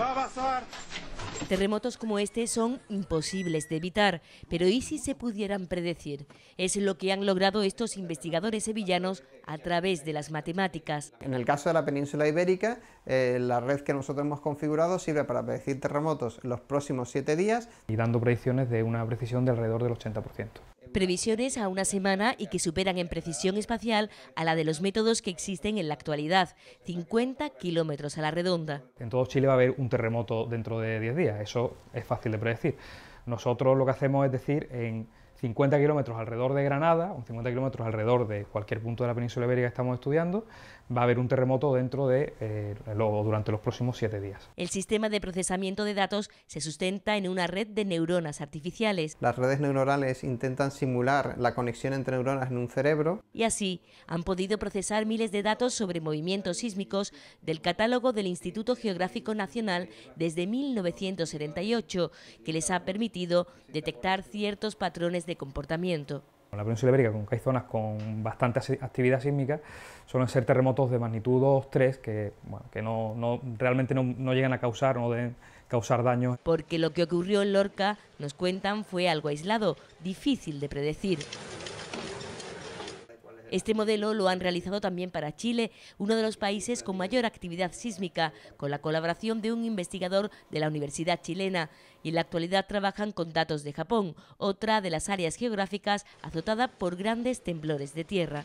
a Terremotos como este son imposibles de evitar, pero ¿y si se pudieran predecir? Es lo que han logrado estos investigadores sevillanos a través de las matemáticas. En el caso de la península ibérica, eh, la red que nosotros hemos configurado sirve para predecir terremotos los próximos siete días. Y dando predicciones de una precisión de alrededor del 80% previsiones a una semana y que superan en precisión espacial a la de los métodos que existen en la actualidad, 50 kilómetros a la redonda. En todo Chile va a haber un terremoto dentro de 10 días, eso es fácil de predecir. Nosotros lo que hacemos es decir en 50 kilómetros alrededor de Granada o 50 kilómetros alrededor de cualquier punto de la península ibérica que estamos estudiando, va a haber un terremoto dentro de eh, lo, durante los próximos siete días. El sistema de procesamiento de datos se sustenta en una red de neuronas artificiales. Las redes neuronales intentan simular la conexión entre neuronas en un cerebro. Y así han podido procesar miles de datos sobre movimientos sísmicos del catálogo del Instituto Geográfico Nacional desde 1978, que les ha permitido detectar ciertos patrones de comportamiento. La península ibérica, con que hay zonas con bastante actividad sísmica, suelen ser terremotos de magnitud 2, 3, que, que no, realmente no, llegan a causar o no deben causar daño. Porque lo que ocurrió en Lorca, nos cuentan, fue algo aislado, difícil de predecir. Este modelo lo han realizado también para Chile, uno de los países con mayor actividad sísmica, con la colaboración de un investigador de la Universidad chilena. Y en la actualidad trabajan con datos de Japón, otra de las áreas geográficas azotada por grandes temblores de tierra.